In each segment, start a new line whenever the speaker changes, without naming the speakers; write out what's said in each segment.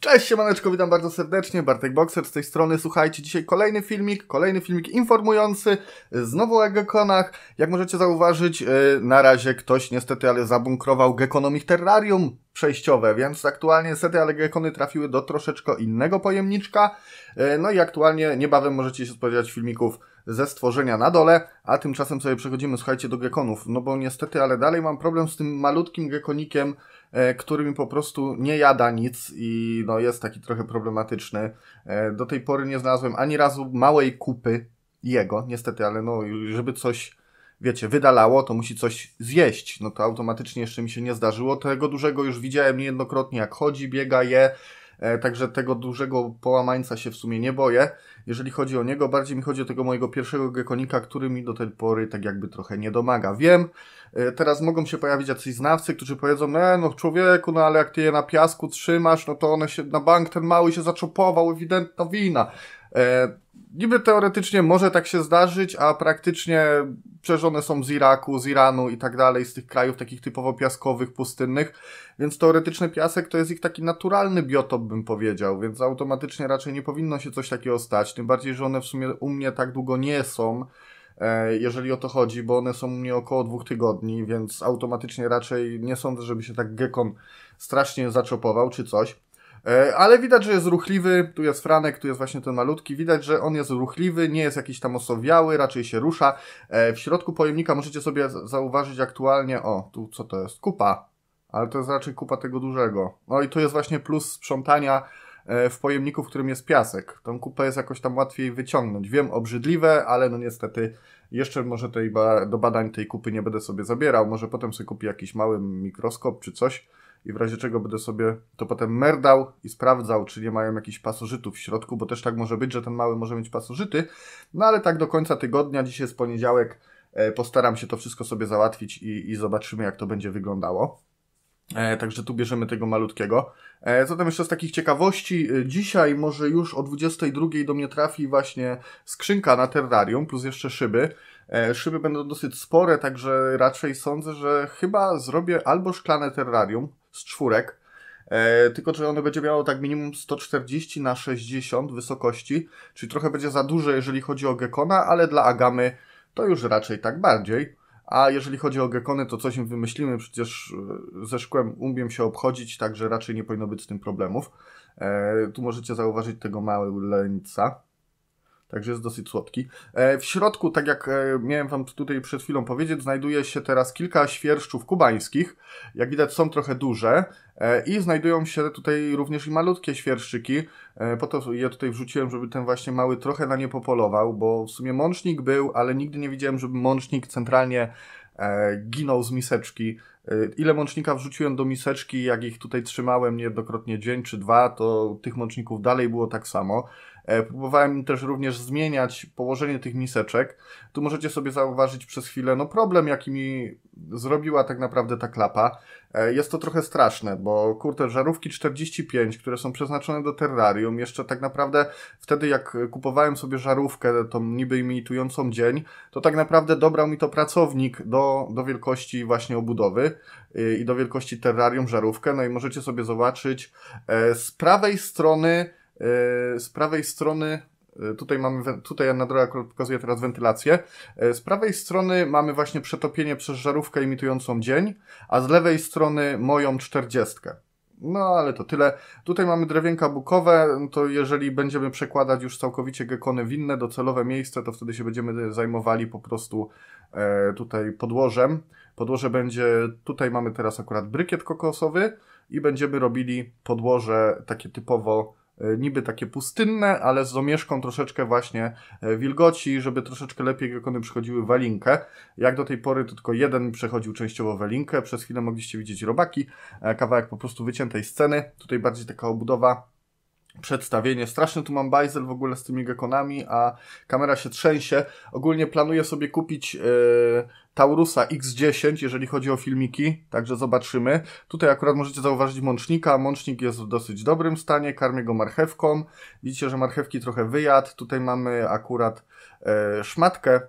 Cześć, siemaneczko, witam bardzo serdecznie, Bartek Boxer z tej strony. Słuchajcie, dzisiaj kolejny filmik, kolejny filmik informujący, znowu o gekonach. Jak możecie zauważyć, y, na razie ktoś niestety, ale zabunkrował gekonomich terrarium przejściowe, więc aktualnie sety, ale gekony trafiły do troszeczkę innego pojemniczka. Y, no i aktualnie niebawem możecie się spodziewać filmików ze stworzenia na dole, a tymczasem sobie przechodzimy, słuchajcie, do gekonów, no bo niestety, ale dalej mam problem z tym malutkim gekonikiem, e, który mi po prostu nie jada nic i no jest taki trochę problematyczny. E, do tej pory nie znalazłem ani razu małej kupy jego, niestety, ale no, żeby coś wiecie, wydalało, to musi coś zjeść. No to automatycznie jeszcze mi się nie zdarzyło. Tego dużego już widziałem niejednokrotnie, jak chodzi, biega, je, E, także tego dużego połamańca się w sumie nie boję. Jeżeli chodzi o niego, bardziej mi chodzi o tego mojego pierwszego gekonika, który mi do tej pory tak jakby trochę nie domaga. Wiem, e, teraz mogą się pojawić jacyś znawcy, którzy powiedzą, no, no człowieku, no ale jak ty je na piasku trzymasz, no to one się, na bank ten mały się zaczopował, ewidentna wina. E, niby teoretycznie może tak się zdarzyć, a praktycznie przeżone są z Iraku, z Iranu i tak dalej, z tych krajów takich typowo piaskowych, pustynnych, więc teoretyczny piasek to jest ich taki naturalny biotop, bym powiedział, więc automatycznie raczej nie powinno się coś takiego stać, tym bardziej, że one w sumie u mnie tak długo nie są, e, jeżeli o to chodzi, bo one są u mnie około dwóch tygodni, więc automatycznie raczej nie sądzę, żeby się tak gekon strasznie zaczopował czy coś. E, ale widać, że jest ruchliwy, tu jest Franek, tu jest właśnie ten malutki, widać, że on jest ruchliwy, nie jest jakiś tam osowiały, raczej się rusza. E, w środku pojemnika możecie sobie zauważyć aktualnie, o, tu co to jest, kupa, ale to jest raczej kupa tego dużego. No i tu jest właśnie plus sprzątania e, w pojemniku, w którym jest piasek. Tą kupę jest jakoś tam łatwiej wyciągnąć. Wiem, obrzydliwe, ale no niestety jeszcze może tej do badań tej kupy nie będę sobie zabierał. Może potem sobie kupię jakiś mały mikroskop czy coś i w razie czego będę sobie to potem merdał i sprawdzał, czy nie mają jakichś pasożytów w środku, bo też tak może być, że ten mały może mieć pasożyty. No ale tak do końca tygodnia, dzisiaj jest poniedziałek, e, postaram się to wszystko sobie załatwić i, i zobaczymy, jak to będzie wyglądało. E, także tu bierzemy tego malutkiego. E, zatem jeszcze z takich ciekawości, e, dzisiaj może już o 22 do mnie trafi właśnie skrzynka na terrarium, plus jeszcze szyby. E, szyby będą dosyć spore, także raczej sądzę, że chyba zrobię albo szklane terrarium, z czwórek. E, tylko, że one będzie miało tak minimum 140 na 60 wysokości, czyli trochę będzie za duże, jeżeli chodzi o Gekona, ale dla Agamy to już raczej tak bardziej. A jeżeli chodzi o Gekony, to coś im wymyślimy, przecież e, ze szkłem umiem się obchodzić, także raczej nie powinno być z tym problemów. E, tu możecie zauważyć tego małego leńca także jest dosyć słodki. E, w środku, tak jak e, miałem Wam tutaj przed chwilą powiedzieć, znajduje się teraz kilka świerszczów kubańskich. Jak widać są trochę duże e, i znajdują się tutaj również i malutkie świerszczyki. Po to je tutaj wrzuciłem, żeby ten właśnie mały trochę na nie popolował, bo w sumie mącznik był, ale nigdy nie widziałem, żeby mącznik centralnie ginął z miseczki. Ile mącznika wrzuciłem do miseczki, jak ich tutaj trzymałem niejednokrotnie dzień czy dwa, to tych mączników dalej było tak samo. E, próbowałem też również zmieniać położenie tych miseczek. Tu możecie sobie zauważyć przez chwilę no problem, jaki mi zrobiła tak naprawdę ta klapa. E, jest to trochę straszne, bo kurde, żarówki 45, które są przeznaczone do terrarium, jeszcze tak naprawdę wtedy jak kupowałem sobie żarówkę, tą niby imitującą dzień, to tak naprawdę dobrał mi to pracownik do, do wielkości właśnie obudowy y, i do wielkości terrarium żarówkę. No i możecie sobie zobaczyć e, z prawej strony E, z prawej strony e, Tutaj mamy, tutaj na drodze akurat pokazuję teraz wentylację. E, z prawej strony mamy właśnie przetopienie przez żarówkę imitującą dzień, a z lewej strony moją czterdziestkę. No ale to tyle. Tutaj mamy drewienka bukowe, to jeżeli będziemy przekładać już całkowicie gekony w inne docelowe miejsce, to wtedy się będziemy zajmowali po prostu e, tutaj podłożem. Podłoże będzie, tutaj mamy teraz akurat brykiet kokosowy i będziemy robili podłoże takie typowo E, niby takie pustynne, ale z domieszką troszeczkę właśnie e, wilgoci, żeby troszeczkę lepiej gekony przychodziły walinkę. Jak do tej pory to tylko jeden przechodził częściowo walinkę, przez chwilę mogliście widzieć robaki, e, kawałek po prostu wyciętej sceny, tutaj bardziej taka obudowa przedstawienie. Straszny tu mam bajzel w ogóle z tymi gekonami, a kamera się trzęsie. Ogólnie planuję sobie kupić yy, Taurusa X10, jeżeli chodzi o filmiki, także zobaczymy. Tutaj akurat możecie zauważyć mącznika, mącznik jest w dosyć dobrym stanie, karmię go marchewką. Widzicie, że marchewki trochę wyjadł, tutaj mamy akurat e, szmatkę e,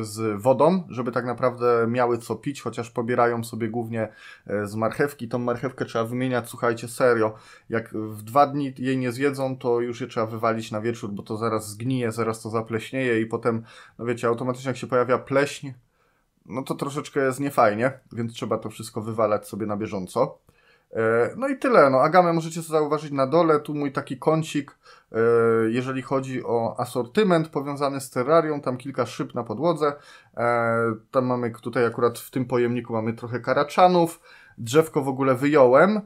z wodą, żeby tak naprawdę miały co pić, chociaż pobierają sobie głównie e, z marchewki. Tą marchewkę trzeba wymieniać, słuchajcie, serio. Jak w dwa dni jej nie zjedzą, to już je trzeba wywalić na wieczór, bo to zaraz zgnije, zaraz to zapleśnieje i potem, no wiecie, automatycznie jak się pojawia pleśń, no to troszeczkę jest niefajnie, więc trzeba to wszystko wywalać sobie na bieżąco. E, no i tyle. No, agamę możecie zauważyć na dole. Tu mój taki kącik, e, jeżeli chodzi o asortyment powiązany z terrarium. Tam kilka szyb na podłodze. E, tam mamy tutaj akurat w tym pojemniku mamy trochę karaczanów. Drzewko w ogóle wyjąłem.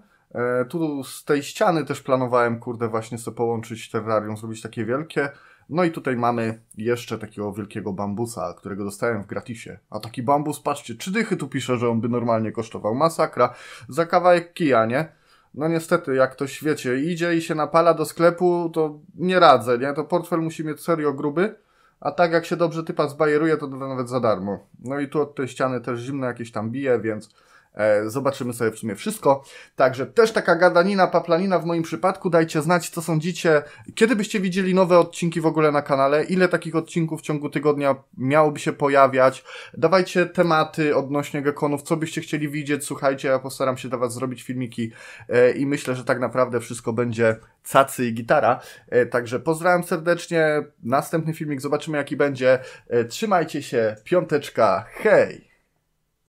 Tu z tej ściany też planowałem, kurde, właśnie sobie połączyć terrarium, zrobić takie wielkie. No i tutaj mamy jeszcze takiego wielkiego bambusa, którego dostałem w gratisie. A taki bambus, patrzcie, trzy dychy tu pisze, że on by normalnie kosztował. Masakra. Za kawałek kija, nie? No niestety, jak ktoś, wiecie, idzie i się napala do sklepu, to nie radzę, nie? To portfel musi mieć serio gruby. A tak jak się dobrze typa zbajeruje, to nawet za darmo. No i tu od tej ściany też zimno jakieś tam bije, więc E, zobaczymy sobie w sumie wszystko. Także też taka gadanina, paplanina w moim przypadku. Dajcie znać, co sądzicie. Kiedy byście widzieli nowe odcinki w ogóle na kanale? Ile takich odcinków w ciągu tygodnia miałoby się pojawiać? Dawajcie tematy odnośnie gekonów, co byście chcieli widzieć. Słuchajcie, ja postaram się dla Was zrobić filmiki e, i myślę, że tak naprawdę wszystko będzie cacy i gitara. E, także pozdrawiam serdecznie. Następny filmik zobaczymy, jaki będzie. Trzymajcie się. Piąteczka. Hej!